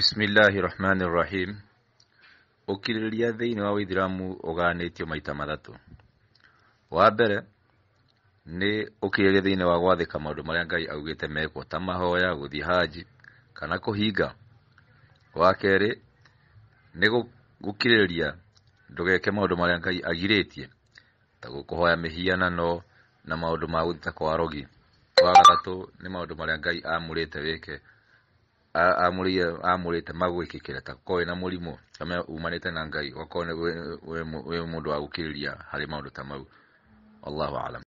bismillahi rahmani rahim ukirĩrĩria thini wa withiramu ũganĩtio maita mathatũ wa mbere nĩ ũkirĩrĩria thini wa gwathĩka maũndũ marĩa ngai augite mekwo ta mahoya gũthiĩ haji kana kũhinga wa kerĩ nĩ gukiriria ndugeke maũndũ marĩa ngai agirĩtie ta gũkũhoya mĩhianano na maũndũ ma gũthita kwa arogi wa gatatu nĩ maũndũ marĩa ngai amũrĩte wĩke te amurite magwikikire ta ko na mulimo kama umanite na ngai wako we mundu wa gukiriria hari maundu ta mau wallahu aalam